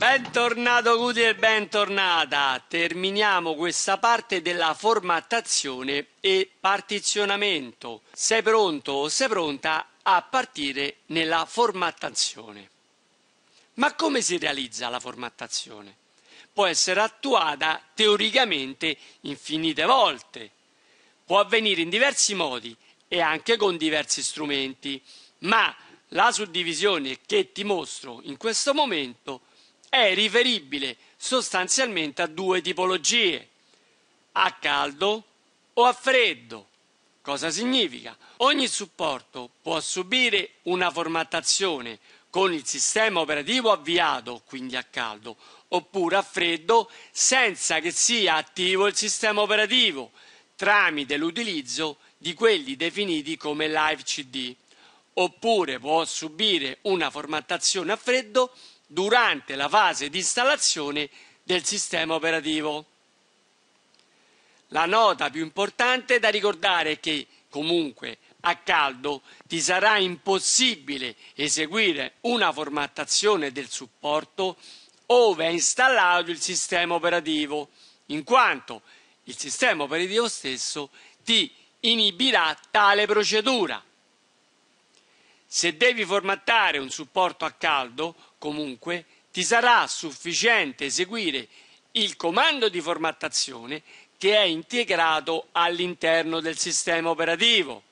Bentornato Guti e bentornata. Terminiamo questa parte della formattazione e partizionamento. Sei pronto o sei pronta a partire nella formattazione. Ma come si realizza la formattazione? Può essere attuata teoricamente infinite volte. Può avvenire in diversi modi e anche con diversi strumenti, ma la suddivisione che ti mostro in questo momento è riferibile sostanzialmente a due tipologie, a caldo o a freddo. Cosa significa? Ogni supporto può subire una formattazione con il sistema operativo avviato, quindi a caldo, oppure a freddo senza che sia attivo il sistema operativo tramite l'utilizzo di quelli definiti come live CD, oppure può subire una formattazione a freddo durante la fase di installazione del sistema operativo. La nota più importante da ricordare è che comunque a caldo ti sarà impossibile eseguire una formattazione del supporto ove è installato il sistema operativo, in quanto il sistema operativo stesso ti inibirà tale procedura. Se devi formattare un supporto a caldo, comunque ti sarà sufficiente eseguire il comando di formattazione che è integrato all'interno del sistema operativo.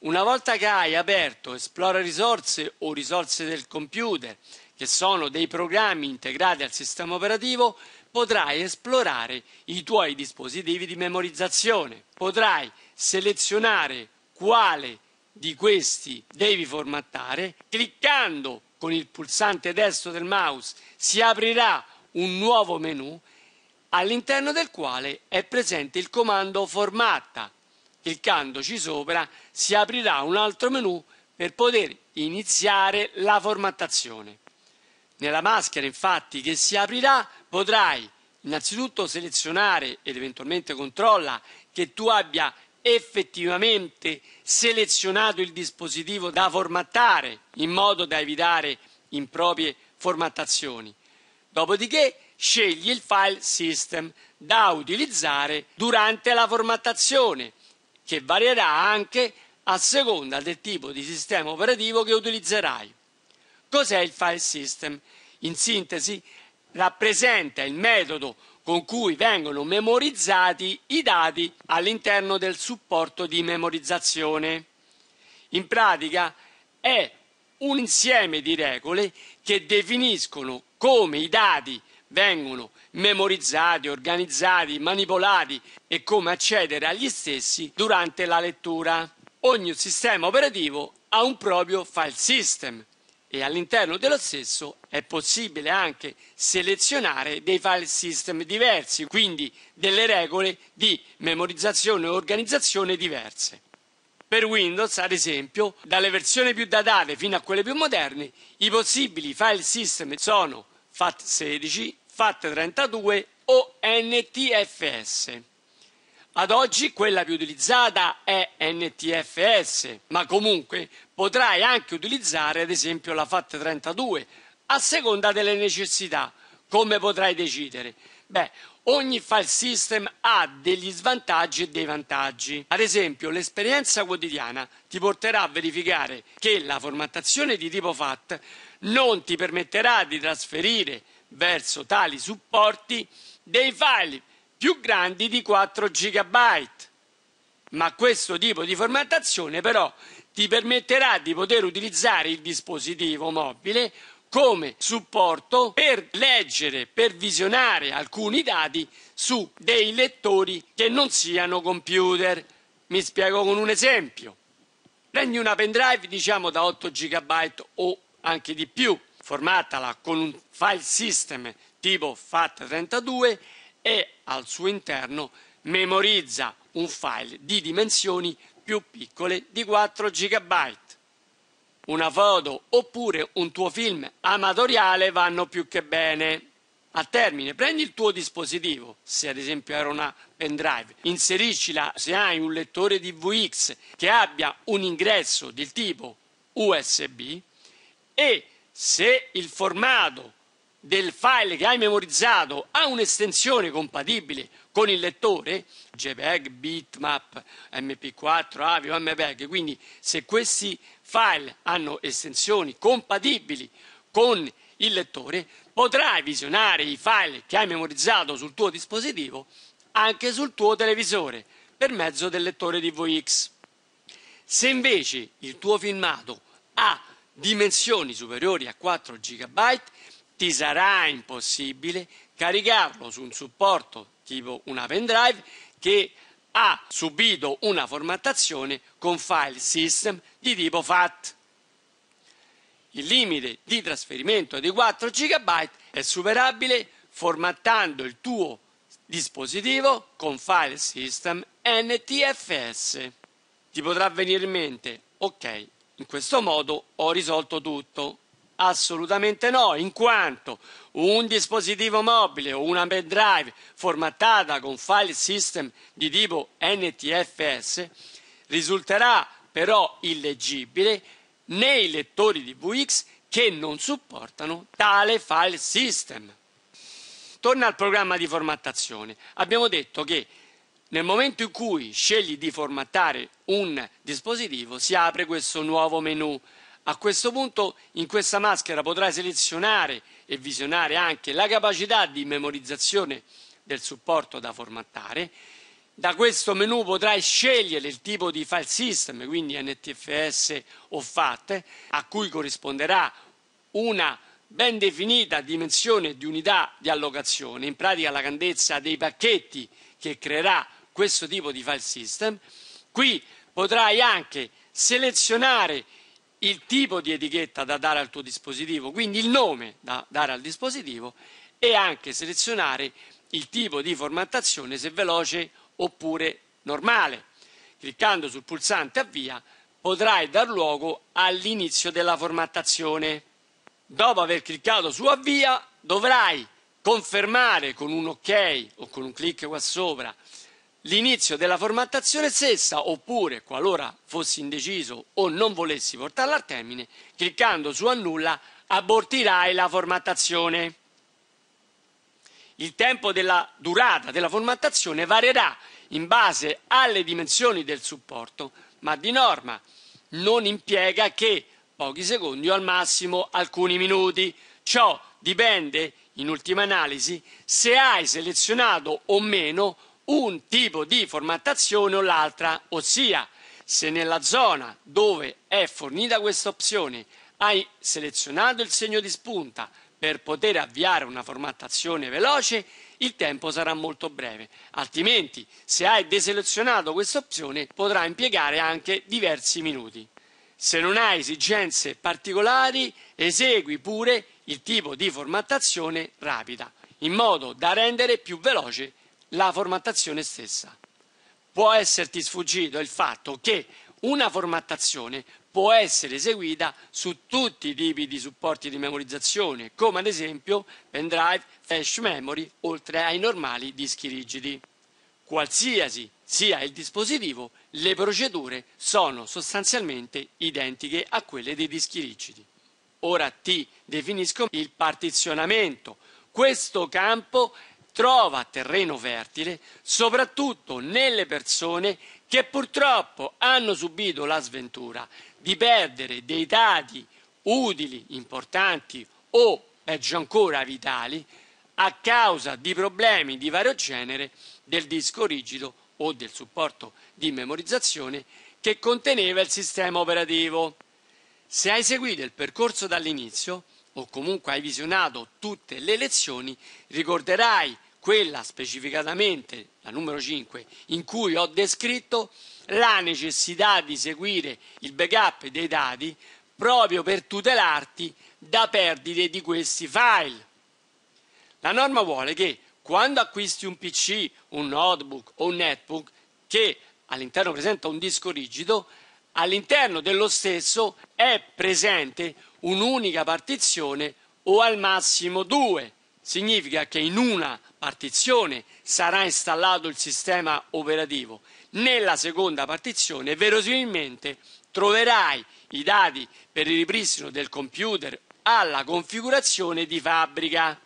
Una volta che hai aperto Esplora risorse o risorse del computer, che sono dei programmi integrati al sistema operativo, potrai esplorare i tuoi dispositivi di memorizzazione. Potrai selezionare quale di questi devi formattare cliccando con il pulsante destro del mouse si aprirà un nuovo menu all'interno del quale è presente il comando formatta. Cliccandoci sopra si aprirà un altro menu per poter iniziare la formattazione. Nella maschera infatti che si aprirà potrai innanzitutto selezionare ed eventualmente controlla che tu abbia effettivamente selezionato il dispositivo da formattare in modo da evitare improprie formattazioni. Dopodiché scegli il file system da utilizzare durante la formattazione, che varierà anche a seconda del tipo di sistema operativo che utilizzerai. Cos'è il file system? In sintesi, rappresenta il metodo con cui vengono memorizzati i dati all'interno del supporto di memorizzazione. In pratica è un insieme di regole che definiscono come i dati vengono memorizzati, organizzati, manipolati e come accedere agli stessi durante la lettura. Ogni sistema operativo ha un proprio file system e all'interno dello stesso è possibile anche selezionare dei file system diversi, quindi delle regole di memorizzazione e organizzazione diverse. Per Windows, ad esempio, dalle versioni più datate fino a quelle più moderne, i possibili file system sono FAT16, FAT32 o NTFS. Ad oggi quella più utilizzata è NTFS, ma comunque potrai anche utilizzare ad esempio la FAT32 a seconda delle necessità. Come potrai decidere? Beh, ogni file system ha degli svantaggi e dei vantaggi. Ad esempio, l'esperienza quotidiana ti porterà a verificare che la formattazione di tipo FAT non ti permetterà di trasferire verso tali supporti dei file più grandi di 4 GB. Ma questo tipo di formattazione però ti permetterà di poter utilizzare il dispositivo mobile come supporto per leggere, per visionare alcuni dati su dei lettori che non siano computer. Mi spiego con un esempio. Prendi una pendrive diciamo da 8 GB o anche di più, formatala con un file system tipo FAT32 e al suo interno memorizza un file di dimensioni più piccole di 4 GB. Una foto oppure un tuo film amatoriale vanno più che bene. A termine, prendi il tuo dispositivo, se ad esempio era una pendrive, inseriscila se hai un lettore DVX che abbia un ingresso del tipo USB e se il formato del file che hai memorizzato ha un'estensione compatibile con il lettore, JPEG, bitmap, MP4, o MPEG, quindi se questi file hanno estensioni compatibili con il lettore, potrai visionare i file che hai memorizzato sul tuo dispositivo anche sul tuo televisore per mezzo del lettore DVX. Se invece il tuo filmato ha dimensioni superiori a 4 GB, ti sarà impossibile caricarlo su un supporto tipo una pendrive che ha subito una formattazione con file system di tipo FAT. Il limite di trasferimento di 4 GB è superabile formattando il tuo dispositivo con file system NTFS. Ti potrà venire in mente, ok, in questo modo ho risolto tutto. Assolutamente no, in quanto un dispositivo mobile o una pendrive formattata con file system di tipo NTFS risulterà però illeggibile nei lettori di VX che non supportano tale file system. Torna al programma di formattazione. Abbiamo detto che nel momento in cui scegli di formattare un dispositivo si apre questo nuovo menu a questo punto in questa maschera potrai selezionare e visionare anche la capacità di memorizzazione del supporto da formattare. Da questo menu potrai scegliere il tipo di file system, quindi NTFS o FAT, a cui corrisponderà una ben definita dimensione di unità di allocazione, in pratica la grandezza dei pacchetti che creerà questo tipo di file system. Qui potrai anche selezionare il tipo di etichetta da dare al tuo dispositivo, quindi il nome da dare al dispositivo e anche selezionare il tipo di formattazione se veloce oppure normale. Cliccando sul pulsante avvia potrai dar luogo all'inizio della formattazione. Dopo aver cliccato su avvia dovrai confermare con un ok o con un clic qua sopra l'inizio della formattazione stessa oppure, qualora fossi indeciso o non volessi portarla a termine, cliccando su annulla abortirai la formattazione. Il tempo della durata della formattazione varierà in base alle dimensioni del supporto, ma di norma non impiega che pochi secondi o al massimo alcuni minuti. Ciò dipende, in ultima analisi, se hai selezionato o meno un tipo di formattazione o l'altra, ossia se nella zona dove è fornita questa opzione hai selezionato il segno di spunta per poter avviare una formattazione veloce, il tempo sarà molto breve, altrimenti se hai deselezionato questa opzione potrà impiegare anche diversi minuti. Se non hai esigenze particolari, esegui pure il tipo di formattazione rapida, in modo da rendere più veloce il la formattazione stessa. Può esserti sfuggito il fatto che una formattazione può essere eseguita su tutti i tipi di supporti di memorizzazione, come ad esempio pendrive, flash memory, oltre ai normali dischi rigidi. Qualsiasi sia il dispositivo, le procedure sono sostanzialmente identiche a quelle dei dischi rigidi. Ora ti definisco il partizionamento. Questo campo trova terreno fertile soprattutto nelle persone che purtroppo hanno subito la sventura di perdere dei dati utili, importanti o peggio ancora vitali a causa di problemi di vario genere del disco rigido o del supporto di memorizzazione che conteneva il sistema operativo. Se hai seguito il percorso dall'inizio o comunque hai visionato tutte le lezioni, ricorderai quella specificatamente, la numero 5, in cui ho descritto la necessità di seguire il backup dei dati proprio per tutelarti da perdite di questi file. La norma vuole che quando acquisti un PC, un notebook o un netbook che all'interno presenta un disco rigido, all'interno dello stesso è presente un'unica partizione o al massimo due significa che in una partizione sarà installato il sistema operativo, nella seconda partizione verosimilmente troverai i dati per il ripristino del computer alla configurazione di fabbrica.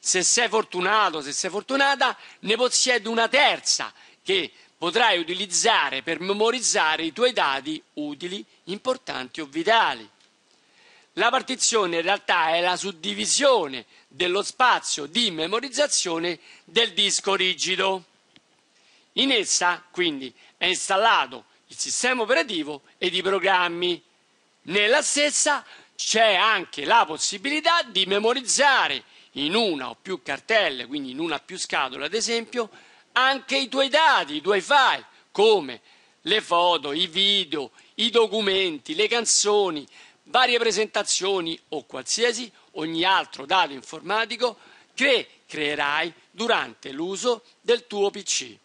Se sei fortunato, se sei fortunata, ne possiedi una terza che potrai utilizzare per memorizzare i tuoi dati utili, importanti o vitali. La partizione in realtà è la suddivisione dello spazio di memorizzazione del disco rigido. In essa, quindi, è installato il sistema operativo ed i programmi. Nella stessa c'è anche la possibilità di memorizzare in una o più cartelle, quindi in una o più scatole ad esempio, anche i tuoi dati, i tuoi file, come le foto, i video, i documenti, le canzoni, varie presentazioni o qualsiasi ogni altro dato informatico che creerai durante l'uso del tuo PC.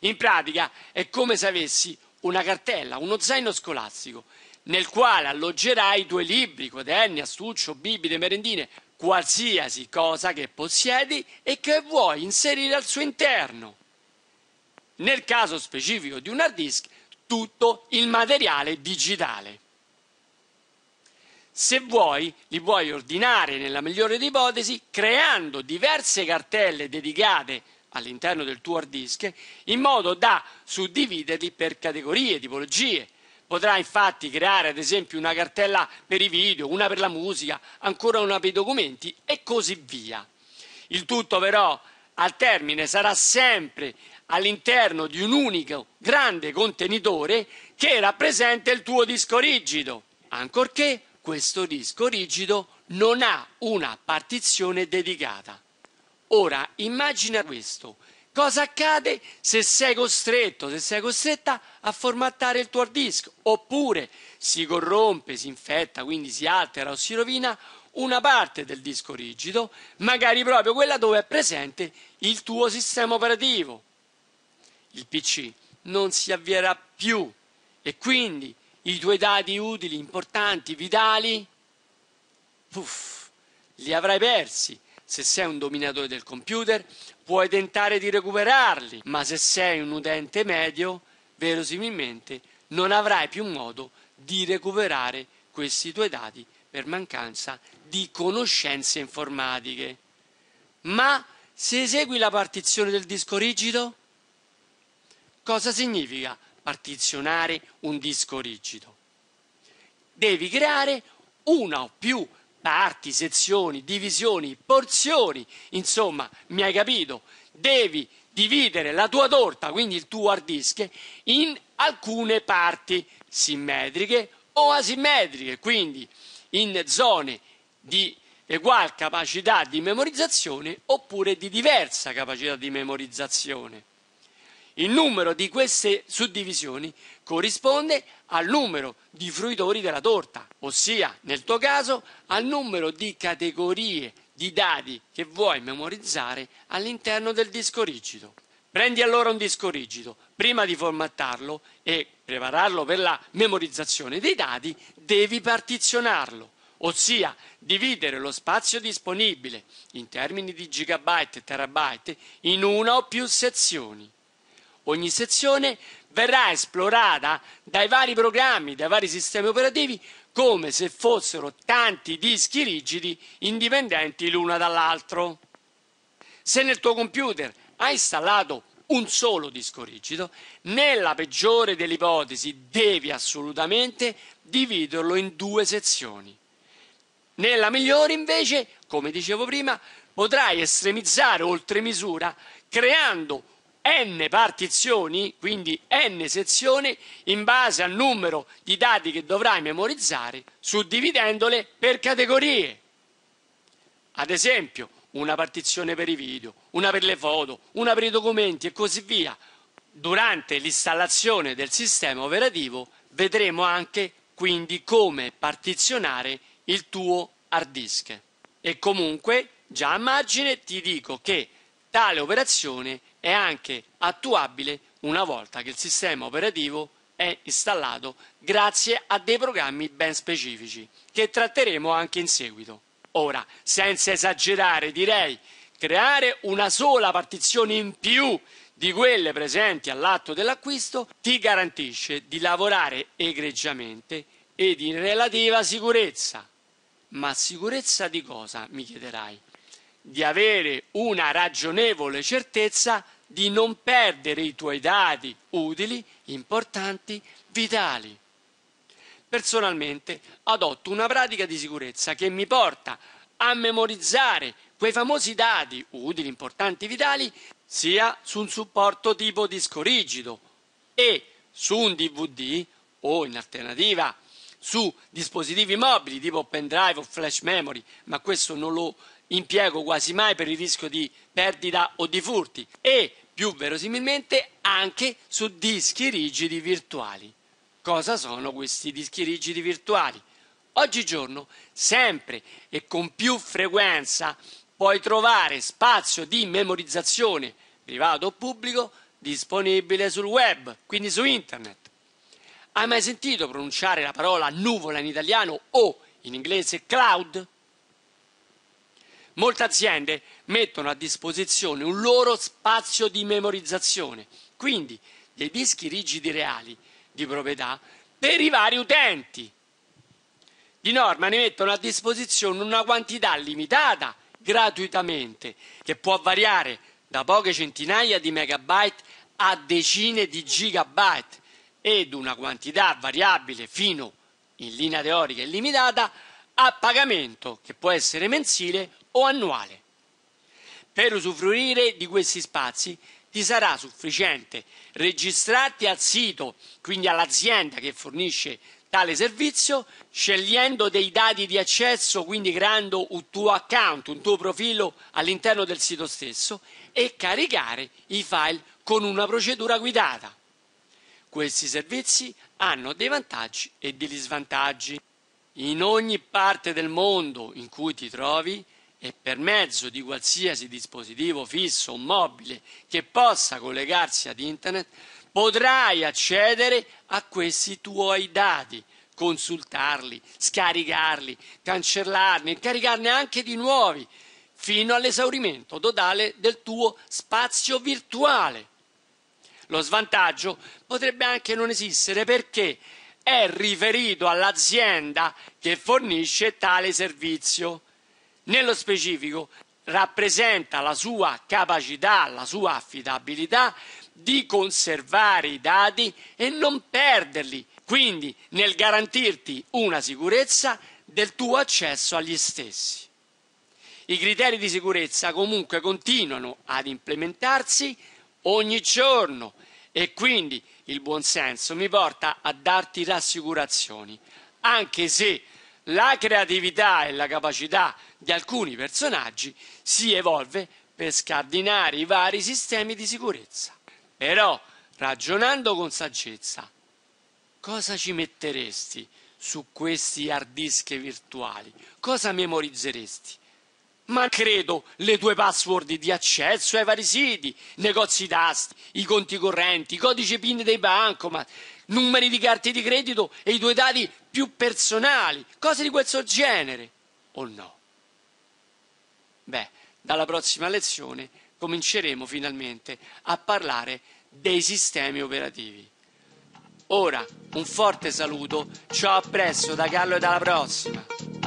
In pratica è come se avessi una cartella, uno zaino scolastico, nel quale alloggerai i tuoi libri, quaderni, astuccio, bibite, merendine, qualsiasi cosa che possiedi e che vuoi inserire al suo interno. Nel caso specifico di un hard disk, tutto il materiale digitale se vuoi, li puoi ordinare nella migliore delle ipotesi creando diverse cartelle dedicate all'interno del tuo hard disk in modo da suddividerli per categorie, tipologie. Potrai infatti creare ad esempio una cartella per i video, una per la musica, ancora una per i documenti e così via. Il tutto però al termine sarà sempre all'interno di un unico grande contenitore che rappresenta il tuo disco rigido, ancorché questo disco rigido non ha una partizione dedicata. Ora immagina questo. Cosa accade se sei costretto, se sei costretta a formattare il tuo hard disk? Oppure si corrompe, si infetta, quindi si altera o si rovina una parte del disco rigido, magari proprio quella dove è presente il tuo sistema operativo. Il PC non si avvierà più e quindi i tuoi dati utili, importanti, vitali, puff, li avrai persi. Se sei un dominatore del computer, puoi tentare di recuperarli, ma se sei un utente medio, verosimilmente non avrai più modo di recuperare questi tuoi dati per mancanza di conoscenze informatiche. Ma se esegui la partizione del disco rigido, cosa significa? partizionare un disco rigido. Devi creare una o più parti, sezioni, divisioni, porzioni, insomma, mi hai capito? Devi dividere la tua torta, quindi il tuo hard disk, in alcune parti simmetriche o asimmetriche, quindi in zone di ugual capacità di memorizzazione oppure di diversa capacità di memorizzazione. Il numero di queste suddivisioni corrisponde al numero di fruitori della torta, ossia nel tuo caso al numero di categorie di dati che vuoi memorizzare all'interno del disco rigido. Prendi allora un disco rigido, prima di formattarlo e prepararlo per la memorizzazione dei dati, devi partizionarlo, ossia dividere lo spazio disponibile in termini di gigabyte e terabyte in una o più sezioni. Ogni sezione verrà esplorata dai vari programmi, dai vari sistemi operativi, come se fossero tanti dischi rigidi indipendenti l'una dall'altro. Se nel tuo computer hai installato un solo disco rigido, nella peggiore delle ipotesi devi assolutamente dividerlo in due sezioni. Nella migliore invece, come dicevo prima, potrai estremizzare oltre misura creando n partizioni, quindi n sezioni, in base al numero di dati che dovrai memorizzare, suddividendole per categorie. Ad esempio, una partizione per i video, una per le foto, una per i documenti e così via. Durante l'installazione del sistema operativo vedremo anche quindi come partizionare il tuo hard disk. E comunque, già a margine, ti dico che tale operazione è anche attuabile una volta che il sistema operativo è installato grazie a dei programmi ben specifici che tratteremo anche in seguito. Ora, senza esagerare, direi creare una sola partizione in più di quelle presenti all'atto dell'acquisto ti garantisce di lavorare egregiamente ed in relativa sicurezza. Ma sicurezza di cosa, mi chiederai? Di avere una ragionevole certezza di non perdere i tuoi dati utili, importanti, vitali. Personalmente adotto una pratica di sicurezza che mi porta a memorizzare quei famosi dati utili, importanti, vitali sia su un supporto tipo disco rigido e su un DVD o in alternativa su dispositivi mobili tipo pendrive o flash memory, ma questo non lo impiego quasi mai per il rischio di perdita o di furti e più verosimilmente anche su dischi rigidi virtuali. Cosa sono questi dischi rigidi virtuali? Oggigiorno, sempre e con più frequenza, puoi trovare spazio di memorizzazione, privato o pubblico, disponibile sul web, quindi su internet. Hai mai sentito pronunciare la parola nuvola in italiano o in inglese cloud? Molte aziende mettono a disposizione un loro spazio di memorizzazione, quindi dei dischi rigidi reali di proprietà per i vari utenti. Di norma ne mettono a disposizione una quantità limitata gratuitamente, che può variare da poche centinaia di megabyte a decine di gigabyte ed una quantità variabile fino, in linea teorica illimitata, a pagamento, che può essere mensile o annuale. Per usufruire di questi spazi ti sarà sufficiente registrarti al sito, quindi all'azienda che fornisce tale servizio, scegliendo dei dati di accesso, quindi creando un tuo account, un tuo profilo all'interno del sito stesso e caricare i file con una procedura guidata. Questi servizi hanno dei vantaggi e degli svantaggi. In ogni parte del mondo in cui ti trovi e per mezzo di qualsiasi dispositivo fisso o mobile che possa collegarsi ad internet potrai accedere a questi tuoi dati, consultarli, scaricarli, cancellarli, caricarne anche di nuovi, fino all'esaurimento totale del tuo spazio virtuale. Lo svantaggio potrebbe anche non esistere perché è riferito all'azienda che fornisce tale servizio nello specifico rappresenta la sua capacità, la sua affidabilità di conservare i dati e non perderli, quindi nel garantirti una sicurezza del tuo accesso agli stessi. I criteri di sicurezza comunque continuano ad implementarsi ogni giorno e quindi il buonsenso mi porta a darti rassicurazioni, anche se la creatività e la capacità di alcuni personaggi si evolve per scardinare i vari sistemi di sicurezza. Però, ragionando con saggezza, cosa ci metteresti su questi hard disk virtuali? Cosa memorizzeresti? Ma credo le tue password di accesso ai vari siti, negozi d'asti, i conti correnti, i codici PIN dei bancomat, numeri di carte di credito e i tuoi dati più personali, cose di questo genere, o no? Beh, dalla prossima lezione cominceremo finalmente a parlare dei sistemi operativi. Ora, un forte saluto, ciao a presto da Carlo e dalla prossima!